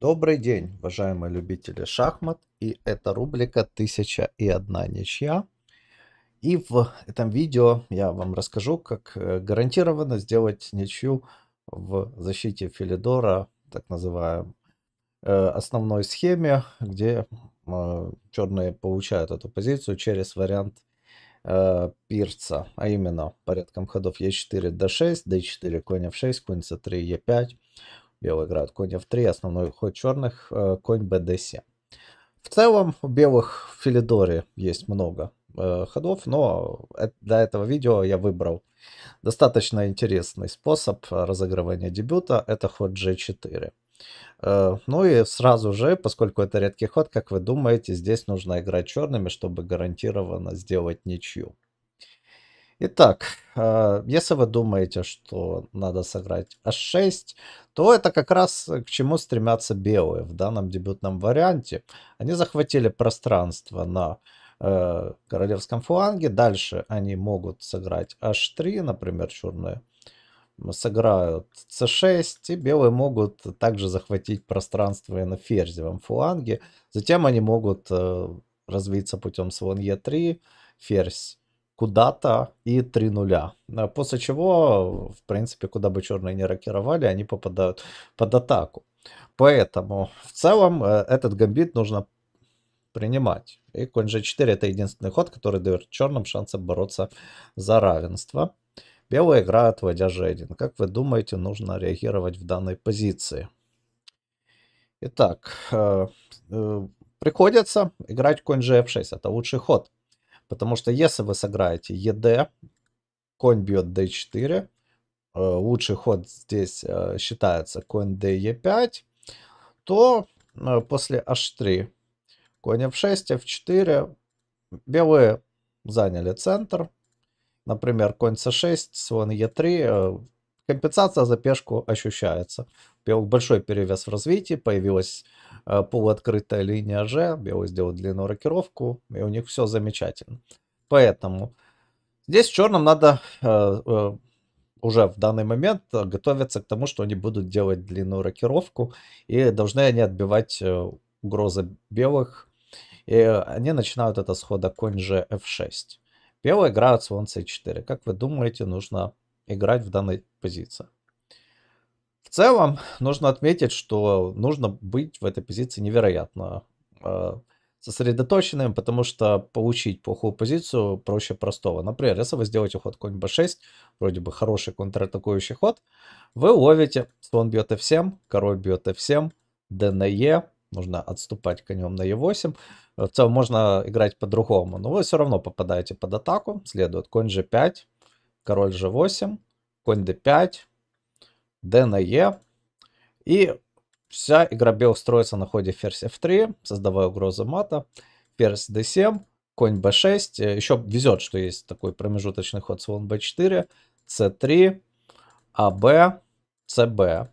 Добрый день, уважаемые любители шахмат. И это рубрика «Тысяча и одна ничья». И в этом видео я вам расскажу, как э, гарантированно сделать ничью в защите Филидора, так называемой э, основной схеме, где э, черные получают эту позицию через вариант пирца, а именно порядком ходов Е4, d6, d4, конь f6, конь c3, e5, Белый Белоград, конь f3, основной ход черных, э, конь bd7. В целом у белых в Филидоре есть много э, ходов, но э, для этого видео я выбрал достаточно интересный способ разыгрывания дебюта, это ход g4. ну и сразу же, поскольку это редкий ход, как вы думаете, здесь нужно играть черными, чтобы гарантированно сделать ничью. Итак, э, если вы думаете, что надо сыграть h6, то это как раз э, к чему стремятся белые в данном дебютном варианте. Они захватили пространство на э, королевском фланге. Дальше они могут сыграть h3, например, черные сыграют c6, и белые могут также захватить пространство и на ферзевом фланге. Затем они могут развиться путем слон e3, ферзь куда-то и три нуля. Э, после чего, в принципе, куда бы черные не рокировали, они попадают под атаку. Поэтому в целом э, этот гамбит нужно принимать. И конь g4 это единственный ход, который дает черным шансы бороться за равенство. Белые играют, вводя g1. Как вы думаете, нужно реагировать в данной позиции? Итак, э, приходится играть конь g6. Это лучший ход. Потому что если вы сыграете ЕД, конь бьет d4, э, лучший ход здесь э, считается конь d e5, то э, после h3 конь f6, f4, белые заняли центр. Например, конь c6, слон e3, компенсация за пешку ощущается. Большой перевес в развитии, появилась Э, полуоткрытая линия G, белый сделал длинную рокировку, и у них все замечательно. Поэтому здесь черным надо э, э, уже в данный момент готовиться к тому, что они будут делать длинную рокировку, и должны они отбивать угрозы белых, и они начинают это с хода конь же f6. Белые играют слон c4. Как вы думаете, нужно играть в данной позиции? В целом, нужно отметить, что нужно быть в этой позиции невероятно э, сосредоточенным, потому что получить плохую позицию проще простого. Например, если вы сделаете ход конь b6, вроде бы хороший контратакующий ход, вы ловите, слон бьет f7, король бьет f7, d на e, нужно отступать конем на e8. В целом можно играть по-другому, но вы все равно попадаете под атаку. Следует конь g5, король g8, конь d5, ДНЕ. E. И вся игра белых строится на ходе ферзь f3, создавая угрозу мата. Ферзь d7, конь b6. Э, Еще везет, что есть такой промежуточный ход слон b4, c3, ab, cb.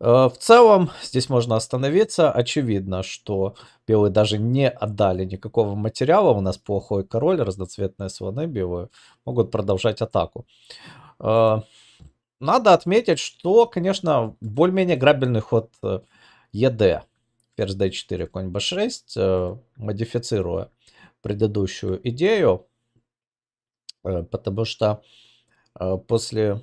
В целом, здесь можно остановиться. Очевидно, что белые даже не отдали никакого материала. У нас плохой король, разноцветные слоны белые могут продолжать атаку. Э, надо отметить, что, конечно, более-менее грабельный ход э, ЕД. Ферзь d4, конь b6, э, модифицируя предыдущую идею, э, потому что после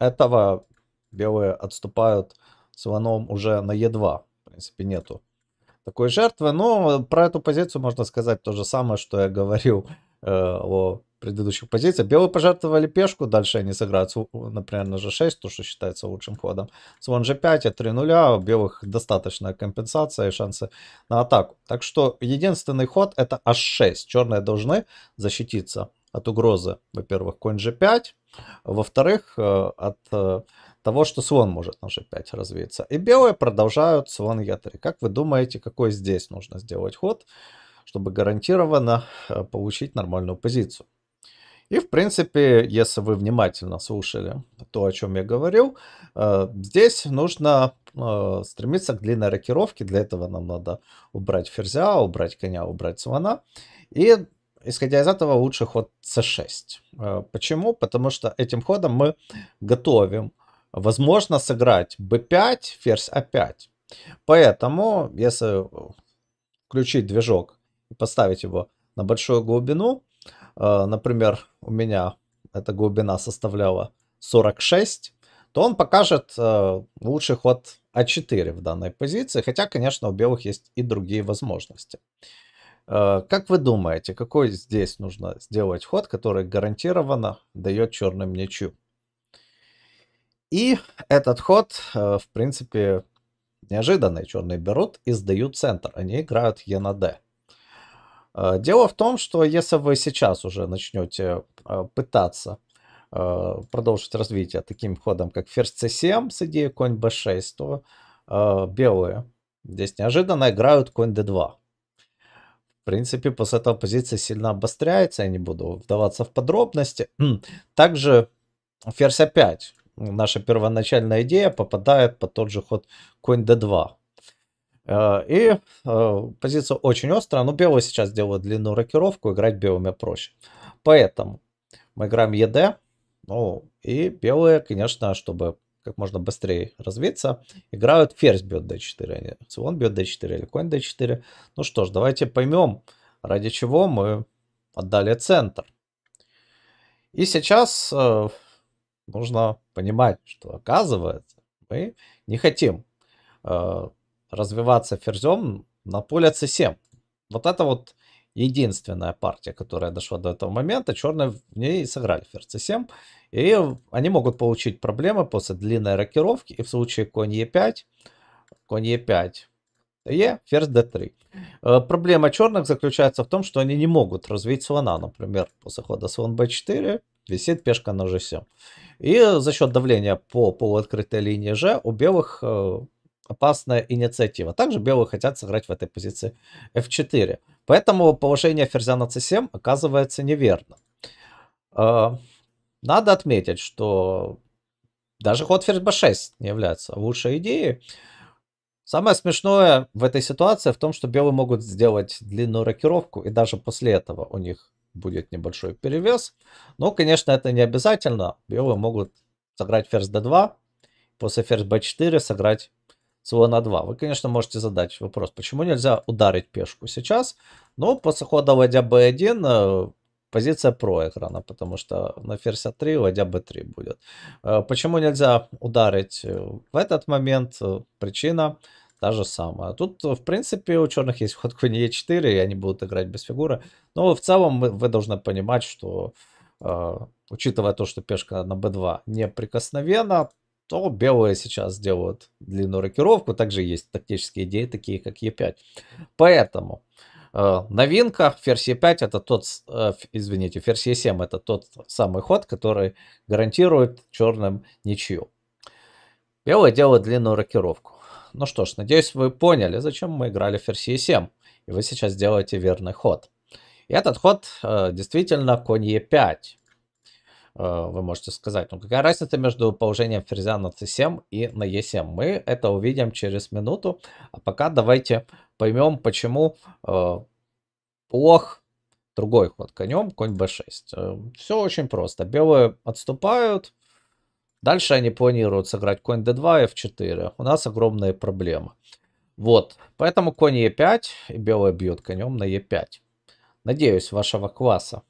этого белые отступают слоном уже на е 2 В принципе, нету такой жертвы. Но про эту позицию можно сказать то же самое, что я говорил о предыдущих позиций. Белые пожертвовали пешку, дальше они сыграют, например, на g6, то, что считается лучшим ходом. Слон g5 и 3 нуля, у белых достаточная компенсация и шансы на атаку. Так что единственный ход это h6. Черные должны защититься от угрозы, во-первых, конь g5, во-вторых, э, от э, того, что слон может на g5 развиться. И белые продолжают слон e3. Как вы думаете, какой здесь нужно сделать ход, чтобы гарантированно э, получить нормальную позицию? И, в принципе, если вы внимательно слушали то, о чем я говорил, э, здесь нужно э, стремиться к длинной рокировке. Для этого нам надо убрать ферзя, убрать коня, убрать слона. И, исходя из этого, лучше ход c6. Э, почему? Потому что этим ходом мы готовим. Возможно, сыграть b5, ферзь a5. А Поэтому, если включить движок и поставить его на большую глубину, Э, например, у меня эта глубина составляла 46, то он покажет э, лучший ход А4 в данной позиции, хотя, конечно, у белых есть и другие возможности. Э, как вы думаете, какой здесь нужно сделать ход, который гарантированно дает черным ничью? И этот ход, в принципе, неожиданный. Черные берут и сдают центр. Они играют Е на Д. Э, дело в том, что если вы сейчас уже начнете э, пытаться э, продолжить развитие таким ходом, как ферзь c7 с идеей конь b6, то белые здесь неожиданно играют конь d2. В принципе, после этого позиция сильно обостряется, я не буду вдаваться в подробности. Также ферзь a5, наша первоначальная идея, попадает под тот же ход конь d2. Э, и э, позиция очень острая, но ну, белые сейчас делают длинную рокировку, играть белыми проще. Поэтому мы играем ЕД, ну и белые, конечно, чтобы как можно быстрее развиться, играют ферзь бьет d4, слон а бьет d4 или конь d4. Ну что ж, давайте поймем, ради чего мы отдали центр. И сейчас э, нужно понимать, что оказывается, мы не хотим э, развиваться ферзем на поле c7. Вот это вот единственная партия, которая дошла до этого момента. Черные в ней сыграли ферзь c7. И они могут получить проблемы после длинной рокировки. И в случае конь e5, конь e5, e ферзь d3. Э, проблема черных заключается в том, что они не могут развить слона. Например, после хода слон b4 висит пешка на g7. И за счет давления по полуоткрытой линии g у белых э, опасная инициатива. Также белые хотят сыграть в этой позиции f4. Поэтому положение ферзя на c7 оказывается неверно. А, надо отметить, что даже ход ферзь b6 не является лучшей идеей. Самое смешное в этой ситуации в том, что белые могут сделать длинную рокировку, и даже после этого у них будет небольшой перевес. Но, конечно, это не обязательно. Белые могут сыграть ферзь d2, после ферзь b4 сыграть всего на 2. Вы, конечно, можете задать вопрос, почему нельзя ударить пешку сейчас? Но после хода вводя b1, э, позиция проиграна, потому что на ферзь а3, вводя b3 будет. Э, почему нельзя ударить э, в этот момент? Причина та же самая. Тут, в принципе, у черных есть ход конь e4, и они будут играть без фигуры. Но в целом вы должны понимать, что учитывая то, что пешка на b2 неприкосновена, то белые сейчас делают длинную рокировку. Также есть тактические идеи, такие как Е5. Поэтому э, новинка в версии 5 это тот, э, извините, в версии 7 это тот самый ход, который гарантирует черным ничью. Белые делают длинную рокировку. Ну что ж, надеюсь, вы поняли, зачем мы играли в версии 7. И вы сейчас делаете верный ход. И этот ход э, действительно конь Е5. Э, вы можете сказать, ну какая разница между положением ферзя на c7 и на e7? Мы это увидим через минуту. А пока давайте поймем, почему э, плох другой ход конем, конь b6. Э, Все очень просто. Белые отступают. Дальше они планируют сыграть конь d2 и f4. У нас огромные проблемы. Вот, поэтому конь e5 и белые бьют конем на e5. Надеюсь, вашего класса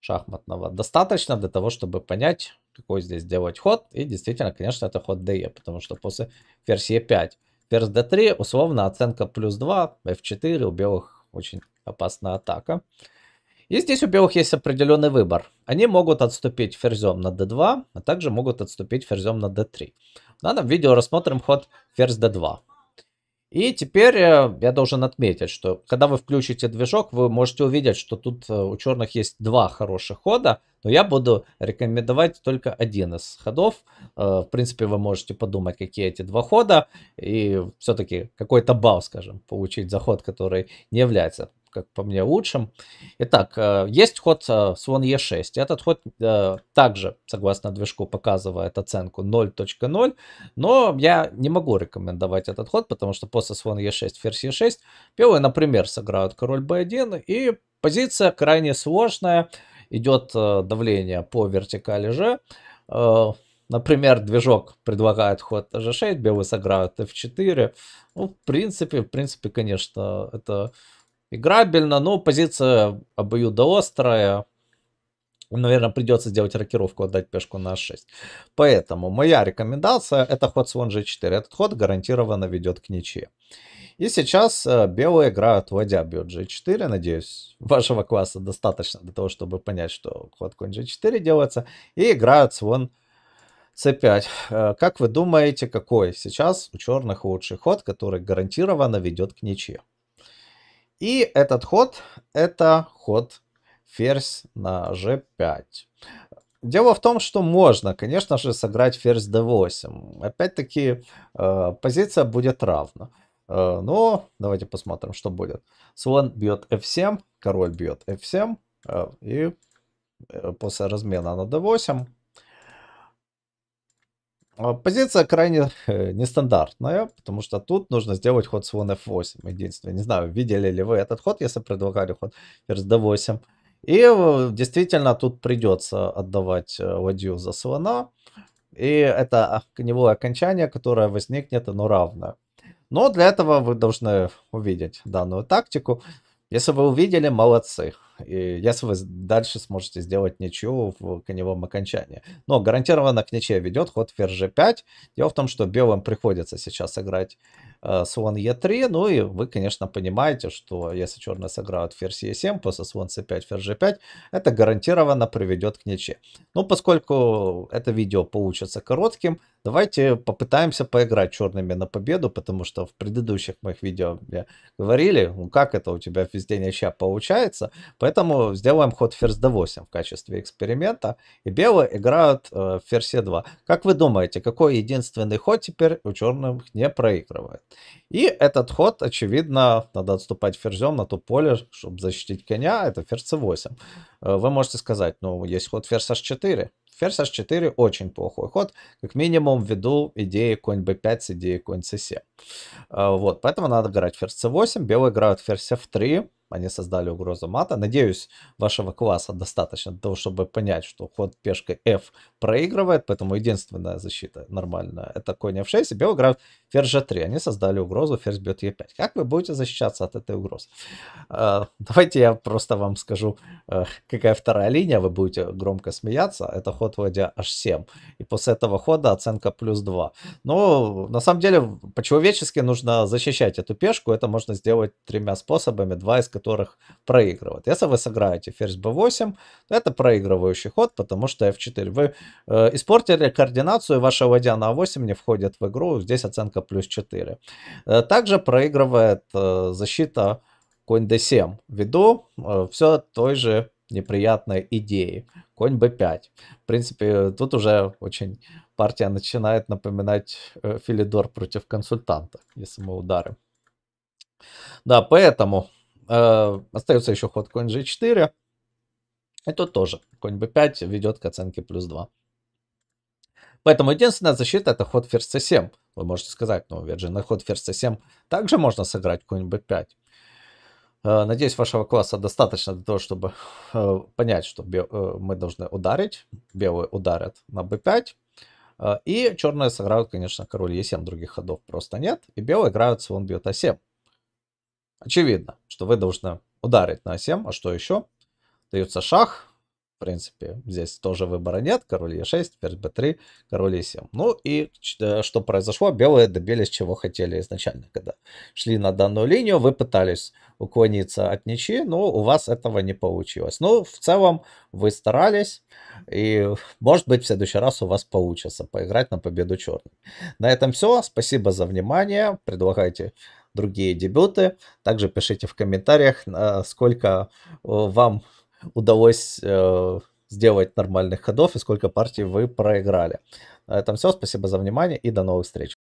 шахматного достаточно для того, чтобы понять, какой здесь делать ход. И действительно, конечно, это ход DE, потому что после ферзь E5. Ферзь D3, условно, оценка плюс 2, F4, у белых очень опасная атака. И здесь у белых есть определенный выбор. Они могут отступить ферзем на d2, а также могут отступить ферзем на d3. В данном видео рассмотрим ход ферзь d2. И теперь э, я должен отметить, что когда вы включите движок, вы можете увидеть, что тут э, у черных есть два хороших хода, но я буду рекомендовать только один из ходов. Э, в принципе, вы можете подумать, какие эти два хода, и все-таки какой-то балл, скажем, получить за ход, который не является как по мне, лучшим. Итак, э, есть ход э, слон e Е6. Этот ход э, также, согласно движку, показывает оценку 0.0, но я не могу рекомендовать этот ход, потому что после слон Е6, ферзь Е6, белые, например, сыграют король Б1, и позиция крайне сложная, идет давление по вертикали же, Например, движок предлагает ход G6, белые сыграют F4. Ну, в принципе, в принципе, конечно, это Играбельно, но позиция обоюдоострая. Наверное, придется сделать рокировку, отдать пешку на 6. Поэтому моя рекомендация это ход слон g4. Этот ход гарантированно ведет к ничье. И сейчас э, белые играют ладья бьет g4. Надеюсь, вашего класса достаточно для того, чтобы понять, что ход конь g4 делается. И играют слон c5. Как вы думаете, какой сейчас у черных лучший ход, который гарантированно ведет к ничье? И этот ход, это ход ферзь на g5. Дело в том, что можно, конечно же, сыграть ферзь d8. Опять-таки, э, позиция будет равна. Э, но давайте посмотрим, что будет. Слон бьет f7, король бьет f7. Э, и э, после размена на d8 а, позиция крайне э, нестандартная, потому что тут нужно сделать ход слон f8 единственное. Не знаю, видели ли вы этот ход, если предлагали ход ферзь d8. И э, действительно тут придется отдавать э, ладью за слона. И это к а, коневое окончание, которое возникнет, оно равное. Но для этого вы должны увидеть данную тактику. Если вы увидели, молодцы. И если вы дальше сможете сделать ничью в коневом окончании. Но гарантированно к ничье ведет ход ферзь g5. Дело в том, что белым приходится сейчас играть Э, слон Е3. E ну и вы, конечно, понимаете, что если черные сыграют ферзь Е7, после слон С5, ферзь G5, это гарантированно приведет к ничье. Ну, поскольку это видео получится коротким, давайте попытаемся поиграть черными на победу, потому что в предыдущих моих видео мне говорили, ну как это у тебя везде ничья получается. Поэтому сделаем ход ферзь d8 в качестве эксперимента. И белые играют э, ферзь Е 2 Как вы думаете, какой единственный ход теперь у черных не проигрывает? И этот ход, очевидно, надо отступать ферзем на то поле, чтобы защитить коня, а это ферзь c8. Э, вы можете сказать, ну, есть ход ферзь h4. Ферзь h4 очень плохой ход, как минимум ввиду идеи конь b5 с идеей конь c7. Э, вот, поэтому надо играть ферзь c8, белые играют ферзь f3, они создали угрозу мата. Надеюсь, вашего класса достаточно для того, чтобы понять, что ход пешкой F проигрывает, поэтому единственная защита нормальная это конь F6 и белый граф ферзь G3. Они создали угрозу, ферзь бьет E5. Как вы будете защищаться от этой угрозы? А, давайте я просто вам скажу, э, какая вторая линия, вы будете громко смеяться. Это ход ладья H7. И после этого хода оценка плюс 2. Но на самом деле, по-человечески нужно защищать эту пешку. Это можно сделать тремя способами, два из которых которых проигрывает. Если вы сыграете ферзь b8, то это проигрывающий ход, потому что f4. Вы э, испортили координацию, ваша ладья на a8 не входит в игру, здесь оценка плюс 4. Э, также проигрывает э, защита конь d7, ввиду э, все той же неприятной идеи. Конь b5. В принципе, тут уже очень партия начинает напоминать э, Филидор против консультанта, если мы ударим. Да, поэтому э, остается еще ход конь g4. Это тоже. Конь b5 ведет к оценке плюс 2. Поэтому единственная защита это ход ферзь c7. Вы можете сказать, ну, ведь же на ход ферзь c7 также можно сыграть конь b5. Э, надеюсь, вашего класса достаточно для того, чтобы э, понять, что э, мы должны ударить. Белые ударят на b5. И черные сыграют, конечно, король e7, других ходов просто нет. И белые играют слон бьет a7. А Очевидно, что вы должны ударить на Е7, а что еще? Дается шах, в принципе, здесь тоже выбора нет. Король Е6, теперь Б3, король Е7. Ну и э, что произошло? Белые добились чего хотели изначально, когда шли на данную линию. Вы пытались уклониться от ничьи, но у вас этого не получилось. Ну, в целом, вы старались. И, может быть, в следующий раз у вас получится поиграть на победу черных. На этом все. Спасибо за внимание. Предлагайте другие дебюты. Также пишите в комментариях, а, сколько э, вам удалось э, сделать нормальных ходов и сколько партий вы проиграли. На этом все. Спасибо за внимание и до новых встреч.